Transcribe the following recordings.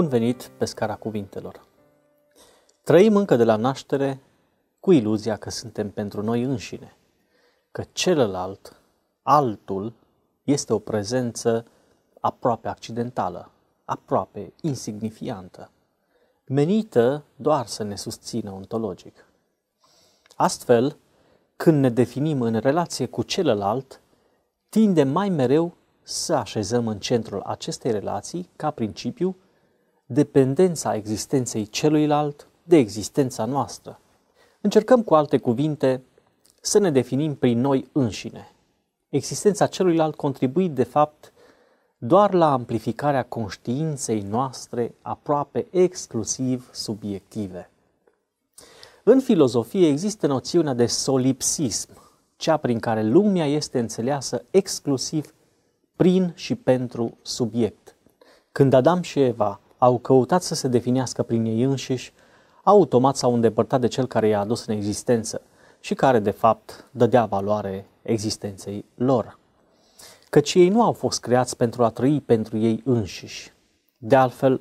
Bun venit pe scara cuvintelor! Trăim încă de la naștere cu iluzia că suntem pentru noi înșine, că celălalt, altul, este o prezență aproape accidentală, aproape insignifiantă, menită doar să ne susțină ontologic. Astfel, când ne definim în relație cu celălalt, tindem mai mereu să așezăm în centrul acestei relații, ca principiu, dependența existenței celuilalt de existența noastră. Încercăm cu alte cuvinte să ne definim prin noi înșine. Existența celuilalt contribui de fapt doar la amplificarea conștiinței noastre aproape exclusiv subiective. În filozofie există noțiunea de solipsism, cea prin care lumea este înțeleasă exclusiv prin și pentru subiect. Când Adam și Eva au căutat să se definească prin ei înșiși, automat s-au îndepărtat de cel care i-a adus în existență și care, de fapt, dădea valoare existenței lor. Căci ei nu au fost creați pentru a trăi pentru ei înșiși. De altfel,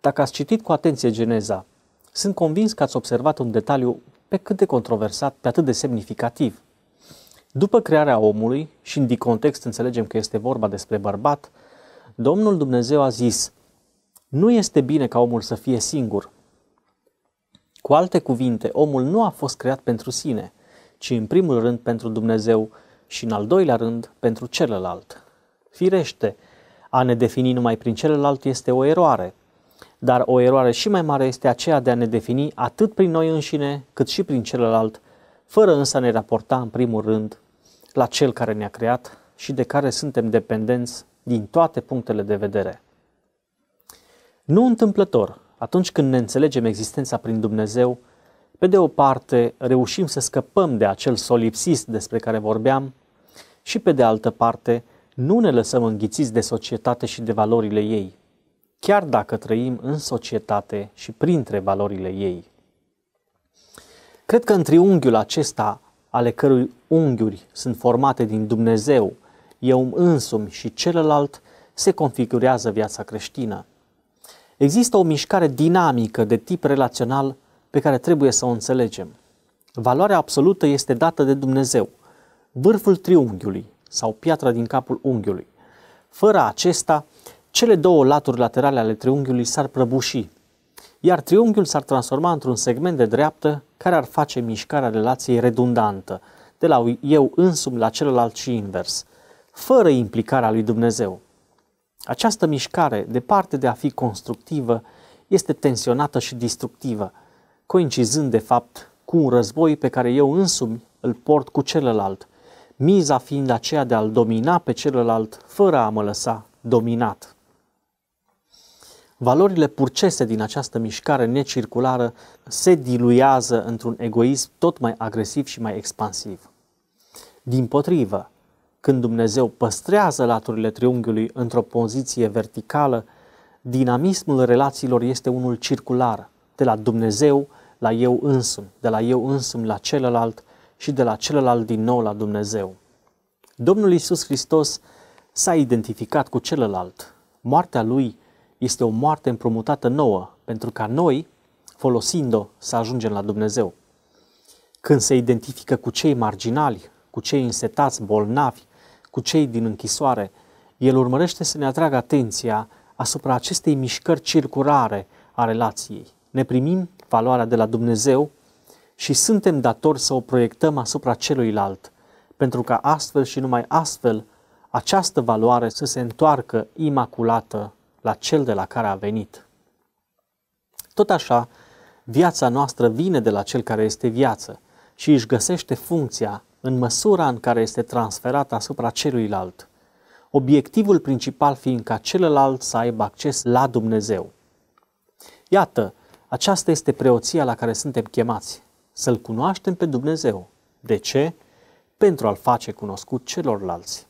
dacă ați citit cu atenție Geneza, sunt convins că ați observat un detaliu pe cât de controversat, pe atât de semnificativ. După crearea omului, și în context înțelegem că este vorba despre bărbat, Domnul Dumnezeu a zis – nu este bine ca omul să fie singur. Cu alte cuvinte, omul nu a fost creat pentru sine, ci în primul rând pentru Dumnezeu și în al doilea rând pentru celălalt. Firește, a ne defini numai prin celălalt este o eroare, dar o eroare și mai mare este aceea de a ne defini atât prin noi înșine, cât și prin celălalt, fără însă a ne raporta în primul rând la cel care ne-a creat și de care suntem dependenți din toate punctele de vedere. Nu întâmplător, atunci când ne înțelegem existența prin Dumnezeu, pe de o parte reușim să scăpăm de acel solipsist despre care vorbeam și pe de altă parte nu ne lăsăm înghițiți de societate și de valorile ei, chiar dacă trăim în societate și printre valorile ei. Cred că în triunghiul acesta, ale cărui unghiuri sunt formate din Dumnezeu, eu însumi și celălalt, se configurează viața creștină. Există o mișcare dinamică de tip relațional pe care trebuie să o înțelegem. Valoarea absolută este dată de Dumnezeu, vârful triunghiului sau piatra din capul unghiului. Fără acesta, cele două laturi laterale ale triunghiului s-ar prăbuși, iar triunghiul s-ar transforma într-un segment de dreaptă care ar face mișcarea relației redundantă, de la eu însumi la celălalt și invers, fără implicarea lui Dumnezeu. Această mișcare, departe de a fi constructivă, este tensionată și destructivă, coincizând de fapt cu un război pe care eu însumi îl port cu celălalt, miza fiind aceea de a-l domina pe celălalt fără a mă lăsa dominat. Valorile purcese din această mișcare necirculară se diluează într-un egoism tot mai agresiv și mai expansiv. Din potrivă, când Dumnezeu păstrează laturile triunghiului într-o poziție verticală, dinamismul relațiilor este unul circular, de la Dumnezeu la eu însumi, de la eu însumi la celălalt și de la celălalt din nou la Dumnezeu. Domnul Isus Hristos s-a identificat cu celălalt. Moartea lui este o moarte împrumutată nouă, pentru ca noi, folosind-o, să ajungem la Dumnezeu. Când se identifică cu cei marginali, cu cei însetați, bolnavi, cu cei din închisoare, el urmărește să ne atragă atenția asupra acestei mișcări circulare a relației. Ne primim valoarea de la Dumnezeu și suntem datori să o proiectăm asupra celuilalt, pentru ca astfel și numai astfel această valoare să se întoarcă imaculată la cel de la care a venit. Tot așa, viața noastră vine de la cel care este viață și își găsește funcția în măsura în care este transferat asupra celuilalt, obiectivul principal fiind ca celălalt să aibă acces la Dumnezeu. Iată, aceasta este preoția la care suntem chemați, să-L cunoaștem pe Dumnezeu. De ce? Pentru a-L face cunoscut celorlalți.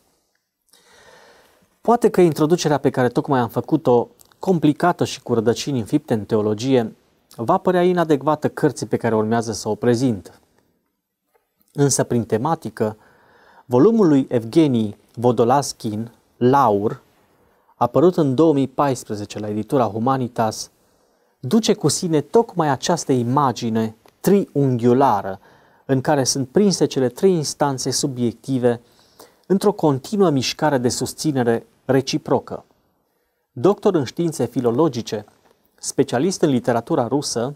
Poate că introducerea pe care tocmai am făcut-o, complicată și cu rădăcini înfipte în teologie, va părea inadecvată cărții pe care urmează să o prezint. Însă, prin tematică, volumul lui Evgenii Vodolaskin, Laur, apărut în 2014 la editura Humanitas, duce cu sine tocmai această imagine triunghiulară în care sunt prinse cele trei instanțe subiective într-o continuă mișcare de susținere reciprocă. Doctor în științe filologice, specialist în literatura rusă,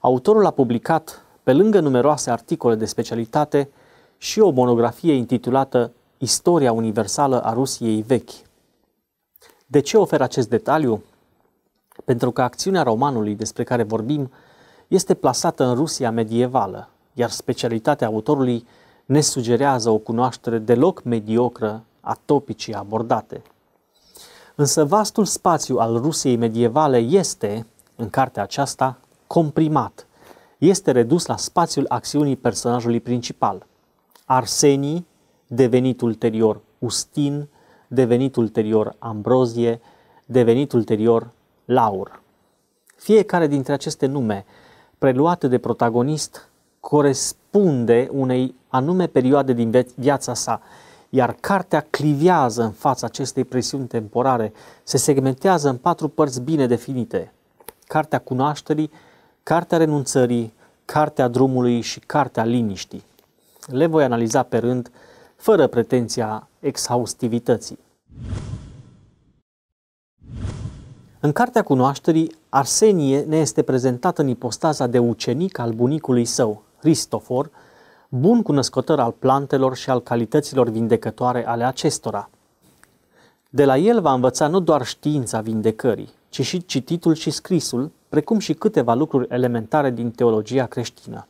autorul a publicat pe lângă numeroase articole de specialitate, și o monografie intitulată Istoria universală a Rusiei vechi. De ce ofer acest detaliu? Pentru că acțiunea romanului despre care vorbim este plasată în Rusia medievală, iar specialitatea autorului ne sugerează o cunoaștere deloc mediocră a topicii abordate. Însă vastul spațiu al Rusiei medievale este, în cartea aceasta, comprimat este redus la spațiul acțiunii personajului principal. Arsenii, devenit ulterior Ustin, devenit ulterior Ambrozie, devenit ulterior Laur. Fiecare dintre aceste nume, preluate de protagonist, corespunde unei anume perioade din viața sa, iar cartea clivează în fața acestei presiuni temporare, se segmentează în patru părți bine definite. Cartea cunoașterii, Cartea renunțării, Cartea drumului și Cartea liniștii. Le voi analiza pe rând, fără pretenția exhaustivității. În Cartea Cunoașterii, Arsenie ne este prezentată în ipostaza de ucenic al bunicului său, Cristofor, bun cunoscător al plantelor și al calităților vindecătoare ale acestora. De la el va învăța nu doar știința vindecării, ci și cititul și scrisul, precum și câteva lucruri elementare din teologia creștină.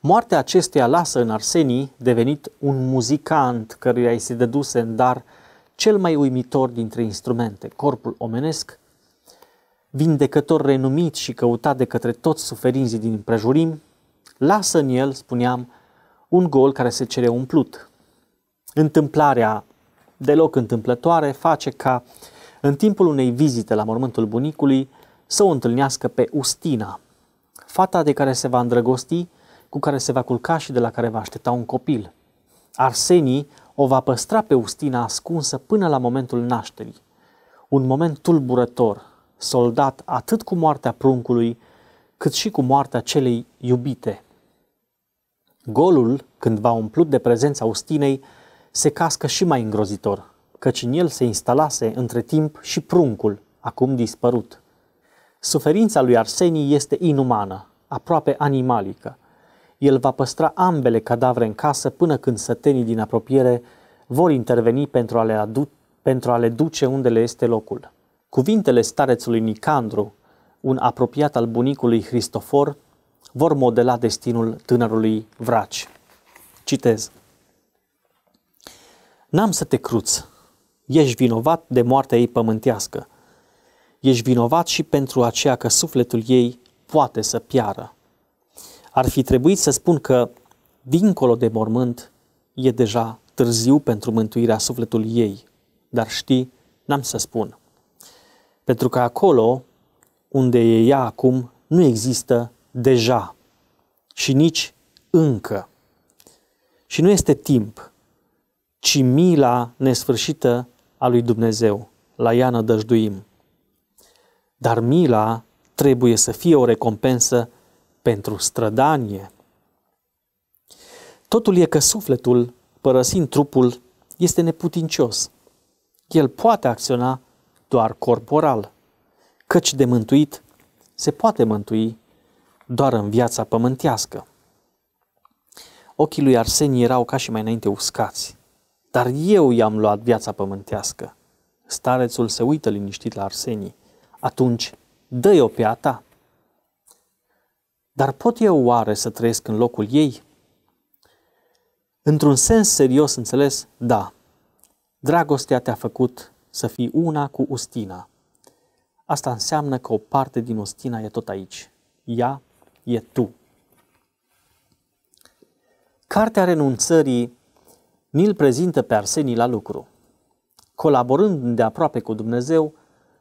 Moartea acesteia lasă în Arsenii, devenit un muzicant căruia îi se dăduse în dar cel mai uimitor dintre instrumente, corpul omenesc, vindecător renumit și căutat de către toți suferinzii din împrejurim, lasă în el, spuneam, un gol care se cere umplut. Întâmplarea, deloc întâmplătoare, face ca, în timpul unei vizite la mormântul bunicului, să o întâlnească pe Ustina, fata de care se va îndrăgosti, cu care se va culca și de la care va aștepta un copil. Arsenii o va păstra pe Ustina ascunsă până la momentul nașterii. Un moment tulburător, soldat atât cu moartea pruncului, cât și cu moartea celei iubite. Golul, când va umplut de prezența Ustinei, se cască și mai îngrozitor, căci în el se instalase între timp și pruncul, acum dispărut. Suferința lui Arsenii este inumană, aproape animalică. El va păstra ambele cadavre în casă până când sătenii din apropiere vor interveni pentru a le, adu- pentru a le duce unde le este locul. Cuvintele starețului Nicandru, un apropiat al bunicului Cristofor, vor modela destinul tânărului Vraci. Citez. N-am să te cruți. Ești vinovat de moartea ei pământească – ești vinovat și pentru aceea că sufletul ei poate să piară. Ar fi trebuit să spun că, dincolo de mormânt, e deja târziu pentru mântuirea sufletului ei, dar știi, n-am să spun. Pentru că acolo, unde e ea acum, nu există deja și nici încă. Și nu este timp, ci mila nesfârșită a lui Dumnezeu. La ea nădăjduim. Dar mila trebuie să fie o recompensă pentru strădanie. Totul e că sufletul, părăsind trupul, este neputincios. El poate acționa doar corporal, căci de mântuit se poate mântui doar în viața pământească. Ochii lui Arseni erau ca și mai înainte uscați, dar eu i-am luat viața pământească. Starețul se uită liniștit la Arsenii atunci dă-i-o pe a ta. Dar pot eu oare să trăiesc în locul ei? Într-un sens serios înțeles, da. Dragostea te-a făcut să fii una cu Ustina. Asta înseamnă că o parte din Ustina e tot aici. Ea e tu. Cartea renunțării ni-l prezintă pe Arsenii la lucru. Colaborând de aproape cu Dumnezeu,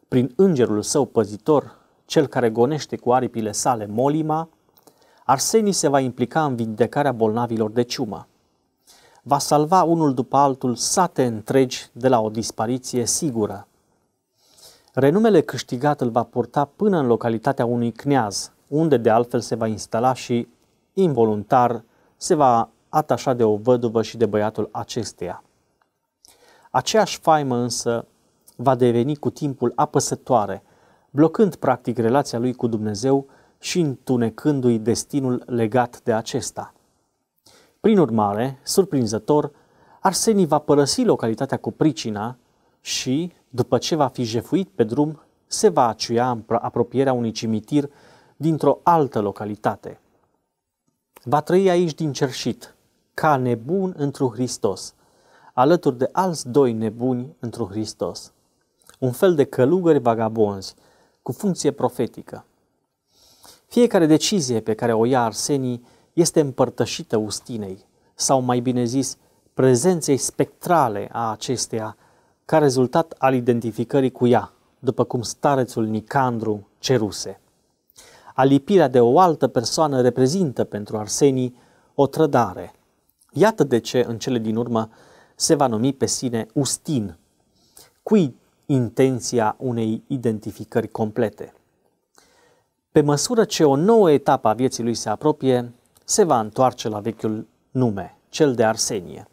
prin îngerul său păzitor, cel care gonește cu aripile sale molima, Arsenii se va implica în vindecarea bolnavilor de ciumă. Va salva unul după altul sate întregi de la o dispariție sigură. Renumele câștigat îl va purta până în localitatea unui cneaz, unde de altfel se va instala și, involuntar, se va atașa de o văduvă și de băiatul acesteia. Aceeași faimă însă va deveni cu timpul apăsătoare, blocând practic relația lui cu Dumnezeu și întunecându-i destinul legat de acesta. Prin urmare, surprinzător, Arsenii va părăsi localitatea cu pricina și, după ce va fi jefuit pe drum, se va aciuia în apropierea unui cimitir dintr-o altă localitate. Va trăi aici din cerșit, ca nebun într-un Hristos, alături de alți doi nebuni într-un Hristos un fel de călugări vagabonzi, cu funcție profetică. Fiecare decizie pe care o ia Arsenii este împărtășită Ustinei, sau mai bine zis, prezenței spectrale a acesteia, ca rezultat al identificării cu ea, după cum starețul Nicandru ceruse. Alipirea de o altă persoană reprezintă pentru Arsenii o trădare. Iată de ce, în cele din urmă, se va numi pe sine Ustin, cui intenția unei identificări complete. Pe măsură ce o nouă etapă a vieții lui se apropie, se va întoarce la vechiul nume, cel de Arsenie.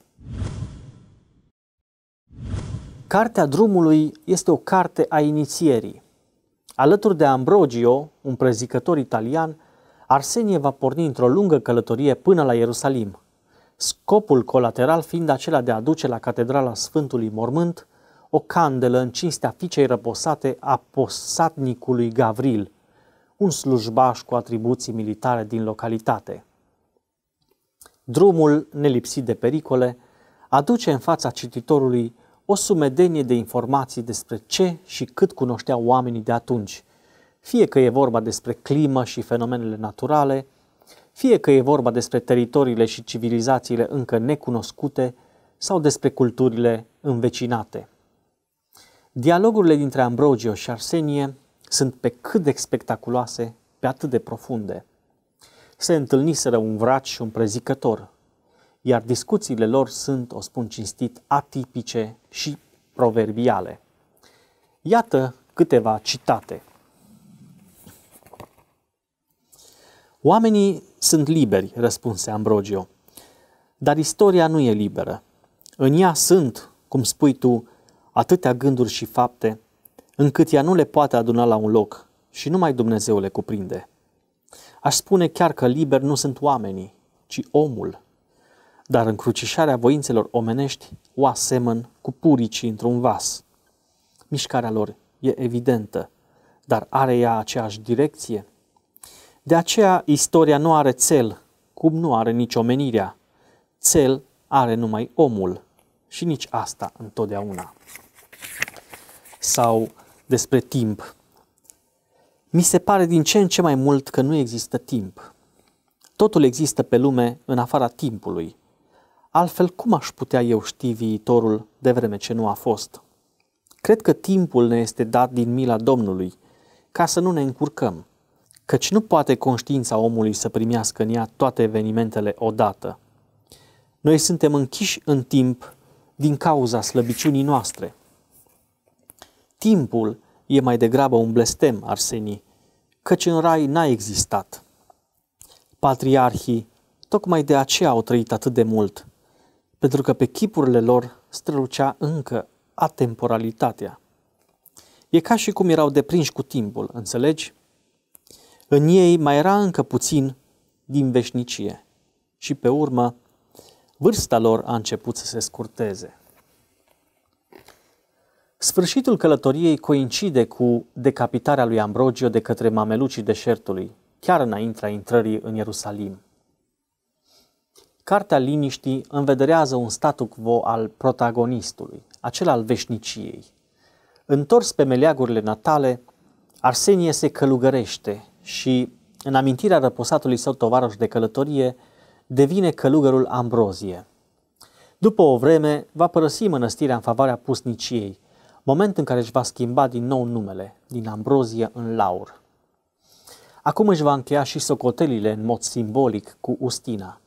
Cartea drumului este o carte a inițierii. Alături de Ambrogio, un prezicător italian, Arsenie va porni într-o lungă călătorie până la Ierusalim, scopul colateral fiind acela de a duce la Catedrala Sfântului Mormânt o candelă în cinstea ficei răposate a posatnicului Gavril, un slujbaș cu atribuții militare din localitate. Drumul, nelipsit de pericole, aduce în fața cititorului o sumedenie de informații despre ce și cât cunoșteau oamenii de atunci, fie că e vorba despre climă și fenomenele naturale, fie că e vorba despre teritoriile și civilizațiile încă necunoscute sau despre culturile învecinate. Dialogurile dintre Ambrogio și Arsenie sunt pe cât de spectaculoase, pe atât de profunde. Se întâlniseră un vrac și un prezicător, iar discuțiile lor sunt, o spun cinstit, atipice și proverbiale. Iată câteva citate. Oamenii sunt liberi, răspunse Ambrogio, dar istoria nu e liberă. În ea sunt, cum spui tu, atâtea gânduri și fapte, încât ea nu le poate aduna la un loc și numai Dumnezeu le cuprinde. Aș spune chiar că liber nu sunt oamenii, ci omul. Dar încrucișarea voințelor omenești o asemăn cu puricii într-un vas. Mișcarea lor e evidentă, dar are ea aceeași direcție? De aceea, istoria nu are cel, cum nu are nici omenirea. Cel are numai omul și nici asta întotdeauna sau despre timp. Mi se pare din ce în ce mai mult că nu există timp. Totul există pe lume în afara timpului. Altfel, cum aș putea eu ști viitorul de vreme ce nu a fost? Cred că timpul ne este dat din mila Domnului, ca să nu ne încurcăm, căci nu poate conștiința omului să primească în ea toate evenimentele odată. Noi suntem închiși în timp din cauza slăbiciunii noastre – timpul e mai degrabă un blestem, Arsenii, căci în rai n-a existat. Patriarhii tocmai de aceea au trăit atât de mult, pentru că pe chipurile lor strălucea încă atemporalitatea. E ca și cum erau deprinși cu timpul, înțelegi? În ei mai era încă puțin din veșnicie și pe urmă vârsta lor a început să se scurteze. Sfârșitul călătoriei coincide cu decapitarea lui Ambrogio de către mamelucii deșertului, chiar înaintea intrării în Ierusalim. Cartea Liniștii învederează un statu quo al protagonistului, acela al veșniciei. Întors pe meleagurile natale, Arsenie se călugărește și, în amintirea răposatului său tovarăș de călătorie, devine călugărul Ambrozie. După o vreme, va părăsi mănăstirea în favoarea pusniciei, moment în care își va schimba din nou numele, din ambrozie în laur. Acum își va încheia și socotelile în mod simbolic cu Ustina.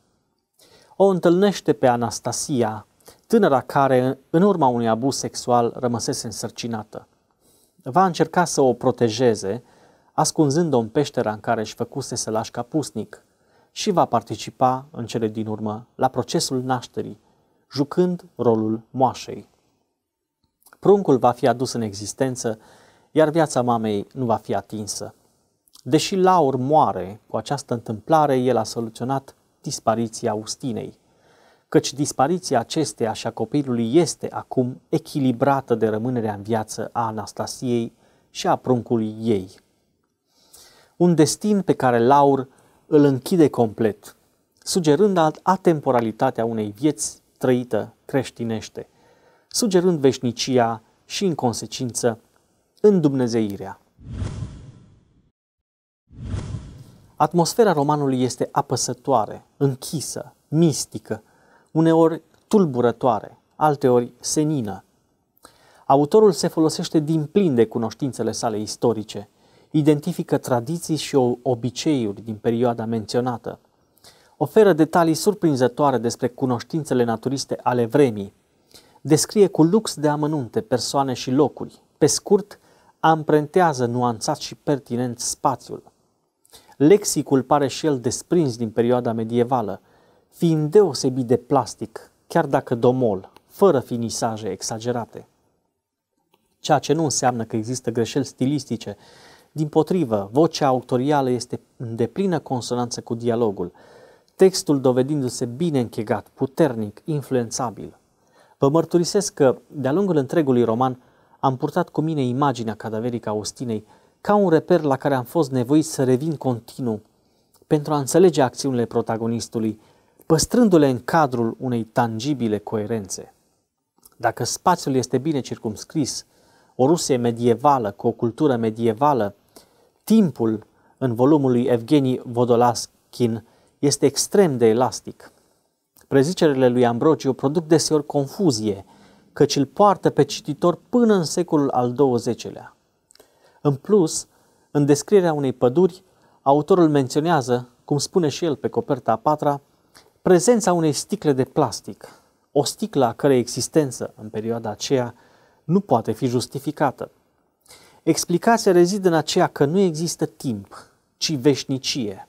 O întâlnește pe Anastasia, tânăra care, în urma unui abuz sexual, rămăsese însărcinată. Va încerca să o protejeze, ascunzând-o în peștera în care își făcuse să lași ca pusnic și va participa, în cele din urmă, la procesul nașterii, jucând rolul moașei pruncul va fi adus în existență, iar viața mamei nu va fi atinsă. Deși Laur moare cu această întâmplare, el a soluționat dispariția Austinei, căci dispariția acesteia și a copilului este acum echilibrată de rămânerea în viață a Anastasiei și a pruncului ei. Un destin pe care Laur îl închide complet, sugerând atemporalitatea unei vieți trăită creștinește – sugerând veșnicia și, în consecință, îndumnezeirea. Atmosfera romanului este apăsătoare, închisă, mistică, uneori tulburătoare, alteori senină. Autorul se folosește din plin de cunoștințele sale istorice, identifică tradiții și obiceiuri din perioada menționată, oferă detalii surprinzătoare despre cunoștințele naturiste ale vremii, descrie cu lux de amănunte persoane și locuri. Pe scurt, amprentează nuanțat și pertinent spațiul. Lexicul pare și el desprins din perioada medievală, fiind deosebit de plastic, chiar dacă domol, fără finisaje exagerate. Ceea ce nu înseamnă că există greșeli stilistice, din potrivă, vocea autorială este în deplină consonanță cu dialogul, textul dovedindu-se bine închegat, puternic, influențabil. Vă mărturisesc că, de-a lungul întregului roman, am purtat cu mine imaginea cadaverică Austinei ca un reper la care am fost nevoit să revin continuu pentru a înțelege acțiunile protagonistului, păstrându-le în cadrul unei tangibile coerențe. Dacă spațiul este bine circumscris, o Rusie medievală cu o cultură medievală, timpul, în volumul lui Evgeni Vodolaskin, este extrem de elastic – Prezicerile lui Ambrogiu produc deseori confuzie, căci îl poartă pe cititor până în secolul al XX-lea. În plus, în descrierea unei păduri, autorul menționează, cum spune și el pe coperta a patra, prezența unei sticle de plastic, o sticlă a cărei existență în perioada aceea nu poate fi justificată. Explicația rezidă în aceea că nu există timp, ci veșnicie,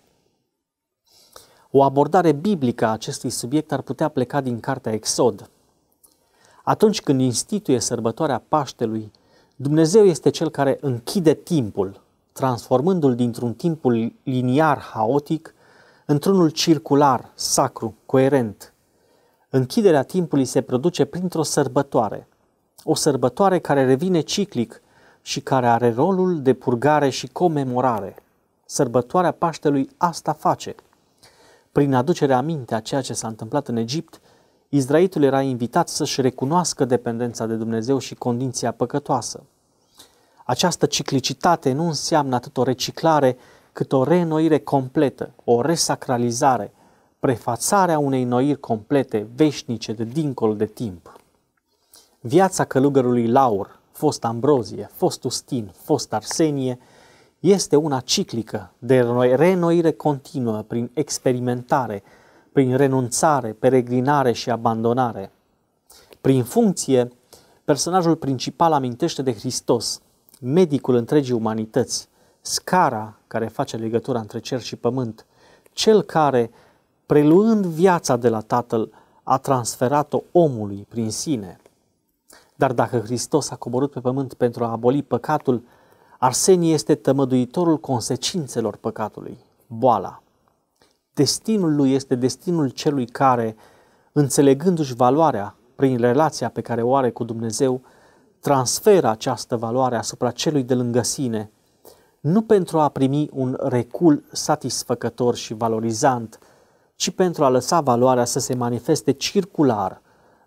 o abordare biblică a acestui subiect ar putea pleca din cartea Exod. Atunci când instituie sărbătoarea Paștelui, Dumnezeu este cel care închide timpul, transformându-l dintr-un timpul liniar haotic într-unul circular, sacru, coerent. Închiderea timpului se produce printr-o sărbătoare, o sărbătoare care revine ciclic și care are rolul de purgare și comemorare. Sărbătoarea Paștelui asta face – prin aducerea aminte a ceea ce s-a întâmplat în Egipt, Izraelitul era invitat să-și recunoască dependența de Dumnezeu și condiția păcătoasă. Această ciclicitate nu înseamnă atât o reciclare, cât o reînnoire completă, o resacralizare, prefațarea unei noiri complete, veșnice, de dincolo de timp. Viața călugărului Laur, fost Ambrozie, fost Ustin, fost Arsenie, este una ciclică de renoire continuă prin experimentare, prin renunțare, peregrinare și abandonare. Prin funcție, personajul principal amintește de Hristos, medicul întregii umanități, scara care face legătura între cer și pământ, cel care, preluând viața de la Tatăl, a transferat-o omului prin sine. Dar dacă Hristos a coborât pe pământ pentru a aboli păcatul, Arsenie este tămăduitorul consecințelor păcatului, boala. Destinul lui este destinul celui care, înțelegându-și valoarea prin relația pe care o are cu Dumnezeu, transferă această valoare asupra celui de lângă sine, nu pentru a primi un recul satisfăcător și valorizant, ci pentru a lăsa valoarea să se manifeste circular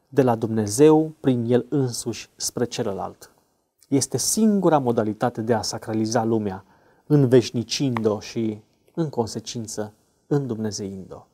de la Dumnezeu prin el însuși spre celălalt este singura modalitate de a sacraliza lumea, înveșnicind-o și, în consecință, îndumnezeind-o.